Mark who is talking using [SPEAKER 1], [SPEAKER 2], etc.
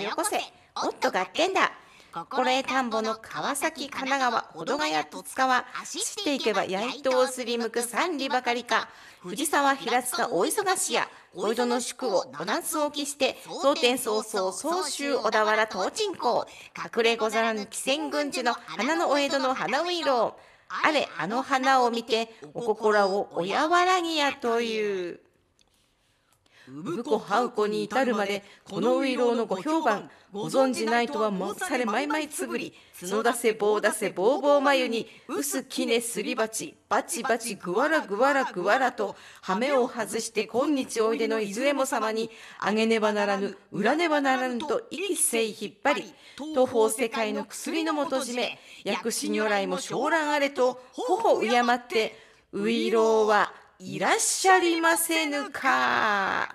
[SPEAKER 1] よこせおっと合点だ心得田んぼの川崎神奈川保土ヶ谷戸塚は走っていけばやいとをすりむく三里ばかりか藤沢平塚大忙しやお江戸の宿をおなすをきして蒼天早々総州小田原東鎮港隠れござらぬ汽船軍事の花のお江戸の花ういろうあれあの花を見てお心をおやわらぎやという。産子う子に至るまでこのういろうのご評判ご存じないとは申されまいまいつぶり角出せ棒出せぼうぼう眉に薄きねすり鉢バチバチぐわらぐわらぐわらと羽目を外して今日おいでのいずれも様にあげねばならぬ売らねばならぬと一せい引っ張り東方世界の薬の元締め薬師如来も昇蘭あれと頬敬ってういろうはいらっしゃりませぬか。